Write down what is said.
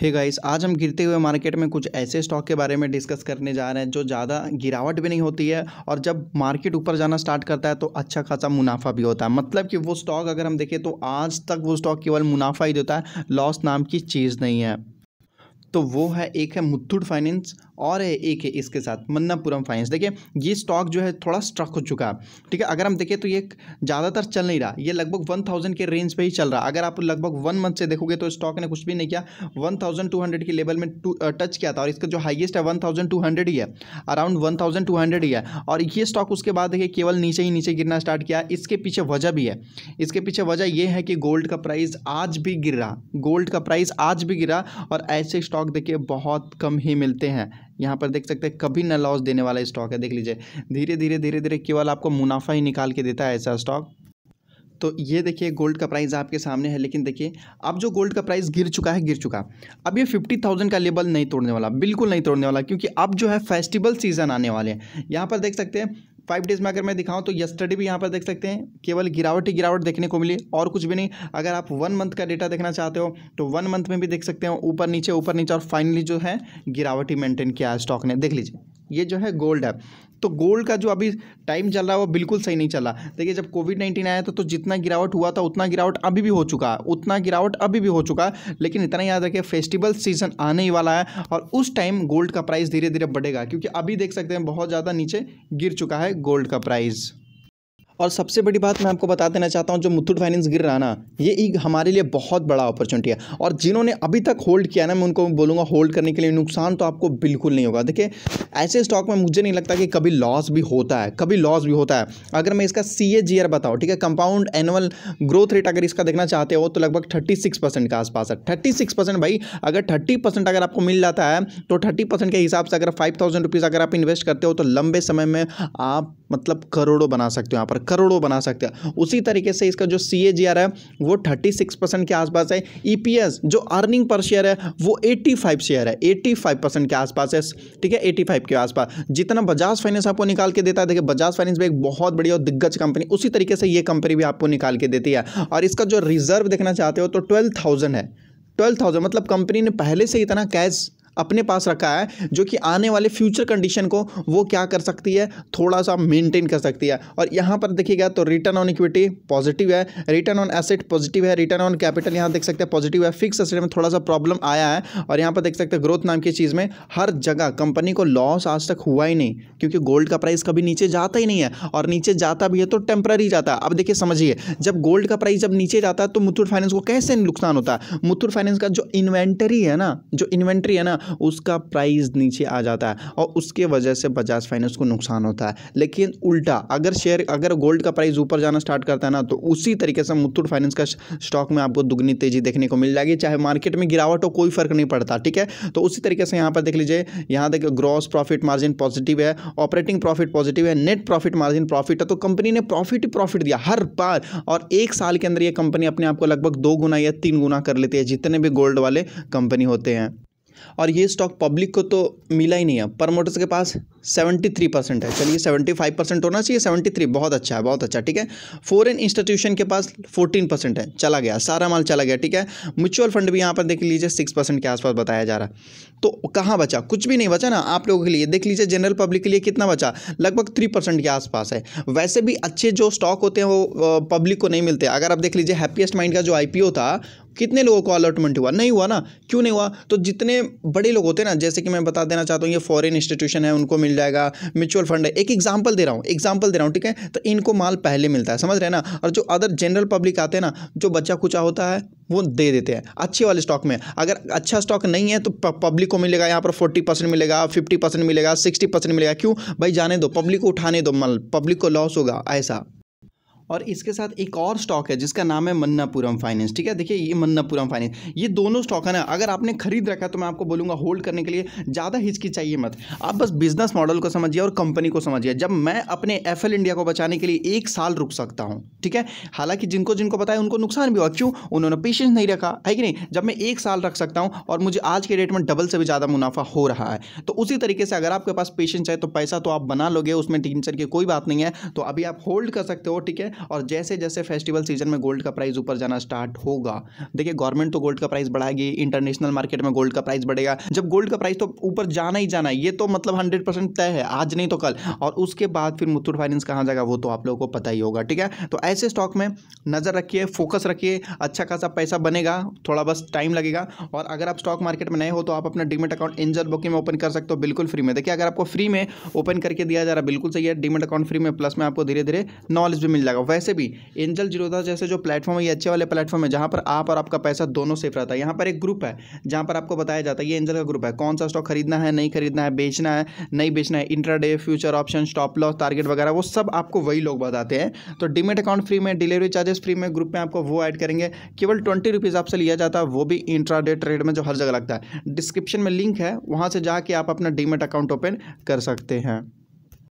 hey guys आज हम गिरते हुए मार्केट में कुछ ऐसे स्टॉक के बारे में डिस्कस करने जा रहे हैं जो ज़्यादा गिरावट भी नहीं होती है और जब मार्केट ऊपर जाना स्टार्ट करता है तो अच्छा खासा मुनाफा भी होता है मतलब कि वो स्टॉक अगर हम देखें तो आज तक वो स्टॉक केवल मुनाफा ही देता है लॉस नाम की चीज़ नहीं है तो वो है एक है मुथूट फाइनेंस और है एक है इसके साथ मन्नापुरम फाइनेंस देखिए ये स्टॉक जो है थोड़ा स्ट्रक हो चुका है ठीक है अगर हम देखें तो ये ज़्यादातर चल नहीं रहा ये लगभग वन थाउजेंड के रेंज पे ही चल रहा अगर आप लगभग वन मंथ से देखोगे तो स्टॉक ने कुछ भी नहीं किया वन थाउजेंड टू हंड्रेड के लेवल में टू टच किया था और इसका जो हाइएस्ट है वन थाउजेंड टू हंड्रेड ही है around one thousand two hundred ही है और ये स्टॉक उसके बाद देखिए केवल नीचे ही नीचे गिरना स्टार्ट किया इसके पीछे वजह भी है इसके पीछे वजह यह है कि गोल्ड का प्राइस आज भी गिर रहा गोल्ड का प्राइस आज भी गिरा और ऐसे स्टॉक देखिए बहुत कम ही मिलते हैं यहाँ पर देख सकते हैं कभी ना लॉस देने वाला स्टॉक है देख लीजिए धीरे धीरे धीरे धीरे केवल आपको मुनाफा ही निकाल के देता है ऐसा स्टॉक तो ये देखिए गोल्ड का प्राइस आपके सामने है लेकिन देखिए अब जो गोल्ड का प्राइस गिर चुका है गिर चुका अब ये फिफ्टी थाउजेंड का लेवल नहीं तोड़ने वाला बिल्कुल नहीं तोड़ने वाला क्योंकि अब जो है फेस्टिवल सीज़न आने वाले हैं यहाँ पर देख सकते हैं फाइव डेज में अगर मैं दिखाऊँ तो यस्टरडे भी यहाँ पर देख सकते हैं केवल गिरावट ही गिरावट देखने को मिली और कुछ भी नहीं अगर आप वन मंथ का डेटा देखना चाहते हो तो वन मंथ में भी देख सकते हैं ऊपर नीचे ऊपर नीचे और फाइनली जो है गिरावट ही मेंटेन किया है स्टॉक ने देख लीजिए ये जो है गोल्ड है तो गोल्ड का जो अभी टाइम चल रहा है वो बिल्कुल सही नहीं चला देखिए जब कोविड नाइन्टीन आया था तो जितना गिरावट हुआ था उतना गिरावट अभी भी हो चुका है उतना गिरावट अभी भी हो चुका है लेकिन इतना याद रखिए फेस्टिवल सीजन आने ही वाला है और उस टाइम गोल्ड का प्राइस धीरे धीरे बढ़ेगा क्योंकि अभी देख सकते हैं बहुत ज़्यादा नीचे गिर चुका है गोल्ड का प्राइज़ और सबसे बड़ी बात मैं आपको बता देना चाहता हूँ जो मुथूट फाइनेंस गिर रहा ना ये एक हमारे लिए बहुत बड़ा अपॉर्चुनिटी है और जिन्होंने अभी तक होल्ड किया ना मैं उनको बोलूँगा होल्ड करने के लिए नुकसान तो आपको बिल्कुल नहीं होगा देखिए ऐसे स्टॉक में मुझे नहीं लगता कि कभी लॉस भी होता है कभी लॉस भी होता है अगर मैं इसका सी ए जी आर बताऊँ ठीक है कंपाउंड एनुअल ग्रोथ रेट अगर इसका देखना चाहते हो तो लगभग थर्टी सिक्स परसेंट के आसपास है थर्टी सिक्स परसेंट भाई अगर थर्टी परसेंट अगर आपको मिल जाता है तो थर्टी परसेंट के हिसाब से अगर फाइव थाउजेंड रुपीज़ अगर आप इन्वेस्ट करते हो तो लंबे समय में आप मतलब करोड़ों बना सकते हो यहाँ पर करोड़ों बना सकते हैं उसी तरीके से इसका जो सी है वो थर्टी सिक्स परसेंट के आसपास है ई e जो अर्निंग पर शेयर है वो एट्टी फाइव शेयर है एट्टी फाइव परसेंट के आसपास है ठीक है एट्टी फाइव के आसपास जितना बजाज फाइनेंस आपको निकाल के देता है देखिए बजाज फाइनेंस भी एक बहुत बड़ी और दिग्गज कंपनी उसी तरीके से ये कंपनी भी आपको निकाल के देती है और इसका जो रिजर्व देखना चाहते हो तो ट्वेल्व थाउजेंड है ट्वेल्व थाउजेंड मतलब कंपनी ने पहले से इतना कैश अपने पास रखा है जो कि आने वाले फ्यूचर कंडीशन को वो क्या कर सकती है थोड़ा सा मेंटेन कर सकती है और यहाँ पर देखिएगा तो रिटर्न ऑन इक्विटी पॉजिटिव है रिटर्न ऑन एसेट पॉजिटिव है रिटर्न ऑन कैपिटल यहाँ देख सकते हैं पॉजिटिव है फिक्स एसेट में थोड़ा सा प्रॉब्लम आया है और यहाँ पर देख सकते हैं ग्रोथ नाम की चीज़ में हर जगह कंपनी को लॉस आज तक हुआ ही नहीं क्योंकि गोल्ड का प्राइस कभी नीचे जाता ही नहीं है और नीचे जाता भी है तो टेम्प्ररी जाता है अब देखिए समझिए जब गोल्ड का प्राइस जब नीचे जाता है तो मुथूट फाइनेंस को कैसे नुकसान होता है मुथुर फाइनेंस का जो इन्वेंटरी है ना जो इन्वेंटरी है ना उसका प्राइस नीचे आ जाता है और उसके वजह से बजाज फाइनेंस को नुकसान होता है लेकिन उल्टा अगर शेयर अगर गोल्ड का प्राइस ऊपर जाना स्टार्ट करता है ना तो उसी तरीके से मुथूट फाइनेंस का स्टॉक में आपको दुगनी तेजी देखने को मिल जाएगी चाहे मार्केट में गिरावट हो कोई फर्क नहीं पड़ता ठीक है तो उसी तरीके से यहाँ पर देख लीजिए यहाँ देखिए ग्रॉस प्रॉफिट मार्जिन पॉजिटिव है ऑपरेटिंग प्रॉफिट पॉजिटिव है नेट प्रॉफिट मार्जिन प्रॉफिट है तो कंपनी ने प्रॉफिट ही प्रॉफिट दिया हर बार और एक साल के अंदर ये कंपनी अपने आप को लगभग दो गुना या तीन गुना कर लेती है जितने भी गोल्ड वाले कंपनी होते हैं और ये स्टॉक पब्लिक को तो मिला ही नहीं है प्रमोटर्स के पास 73 परसेंट है चलिए 75 परसेंट होना चाहिए 73 बहुत अच्छा है बहुत अच्छा ठीक है फॉरेन इंस्टीट्यूशन के पास 14 परसेंट है चला गया सारा माल चला गया ठीक है म्यूचुअल फंड भी यहाँ पर देख लीजिए सिक्स परसेंट के आसपास बताया जा रहा है तो कहाँ बचा कुछ भी नहीं बचा ना आप लोगों के लिए देख लीजिए जनरल पब्लिक के लिए कितना बचा लगभग थ्री परसेंट के आसपास है वैसे भी अच्छे जो स्टॉक होते हैं वो पब्लिक को नहीं मिलते अगर आप देख लीजिए हैप्पीएस्ट माइंड का जो आई था कितने लोगों को अलॉटमेंट हुआ नहीं हुआ ना क्यों नहीं हुआ तो जितने बड़े लोग होते हैं ना जैसे कि मैं बता देना चाहता हूँ ये फॉरेन इंस्टीट्यूशन है उनको मिल जाएगा म्यूचुअल फंड है एक एग्जाम्पल दे रहा हूँ एग्जाम्पल दे रहा हूँ ठीक है तो इनको माल पहले मिलता है समझ रहे ना और जो अदर जनरल पब्लिक आते हैं ना जो बच्चा कुचा होता है वो दे देते हैं अच्छे वाले स्टॉक में अगर अच्छा स्टॉक नहीं है तो पब्लिक को मिलेगा यहाँ पर फोर्टी परसेंट मिलेगा फिफ्टी परसेंट मिलेगा सिक्सटी परसेंट मिलेगा क्यों भाई जाने दो पब्लिक को उठाने दो माल पब्लिक को लॉस होगा ऐसा और इसके साथ एक और स्टॉक है जिसका नाम है मन्नापुरम फाइनेंस ठीक है देखिए ये मन्नापुरम फाइनेंस ये दोनों स्टॉक है ना अगर आपने खरीद रखा तो मैं आपको बोलूँगा होल्ड करने के लिए ज़्यादा हिचकी चाहिए मत आप बस बिजनेस मॉडल को समझिए और कंपनी को समझिए जब मैं अपने एफ इंडिया को बचाने के लिए एक साल रुक सकता हूँ ठीक है हालांकि जिनको जिनको बताया उनको नुकसान भी हुआ क्यों उन्होंने पेशेंस नहीं रखा है कि नहीं जब मैं एक साल रख सकता हूँ और मुझे आज के डेट में डबल से भी ज़्यादा मुनाफा हो रहा है तो उसी तरीके से अगर आपके पास पेशेंस है तो पैसा तो आप बना लोगे उसमें टेंशन की कोई बात नहीं है तो अभी आप होल्ड कर सकते हो ठीक है और जैसे जैसे फेस्टिवल सीजन में गोल्ड का प्राइस ऊपर जाना स्टार्ट होगा देखिए गवर्नमेंट तो गोल्ड का प्राइस बढ़ाएगी इंटरनेशनल मार्केट में गोल्ड का प्राइस बढ़ेगा जब गोल्ड का प्राइस तो ऊपर जाना ही जाना है ये तो मतलब हंड्रेड परसेंट तय है आज नहीं तो कल और उसके बाद फिर मुथूट फाइनेंस कहाँ जाएगा वो तो आप लोगों को पता ही होगा ठीक है तो ऐसे स्टॉक में नज़र रखिए फोकस रखिए अच्छा खासा पैसा बनेगा थोड़ा बस टाइम लगेगा और अगर आप स्टॉक मार्केट में नए हो तो आप अपना डीमेट अकाउंट एंजल बुकिंग में ओपन कर सकते हो बिल्कुल फ्री में देखिए अगर आपको फ्री में ओपन करके दिया जा रहा है बिल्कुल सही है डीमेट अकाउंट फ्री में प्लस में आपको धीरे धीरे नॉलेज भी मिल जाएगा वैसे भी एंजल जीरोधा जैसे जो प्लेटफॉर्म है ये अच्छे वाले प्लेटफॉर्म है जहाँ पर आप और आपका पैसा दोनों सेफ रहता है यहाँ पर एक ग्रुप है जहाँ पर आपको बताया जाता है ये एंजल का ग्रुप है कौन सा स्टॉक खरीदना है नहीं खरीदना है बेचना है नहीं बेचना है intraday future option stop loss target वगैरह वो सब आपको वही लोग बताते हैं तो डिमेट अकाउंट फ्री में डिलीवरी चार्जेस फ्री में ग्रुप में आपको वो ऐड करेंगे केवल ट्वेंटी रुपीज़ आपसे लिया जाता है वो भी इंट्राडे ट्रेड में जो हर जगह लगता है डिस्क्रिप्शन में लिंक है वहाँ से जाके आप अपना डीमेट अकाउंट ओपन कर सकते हैं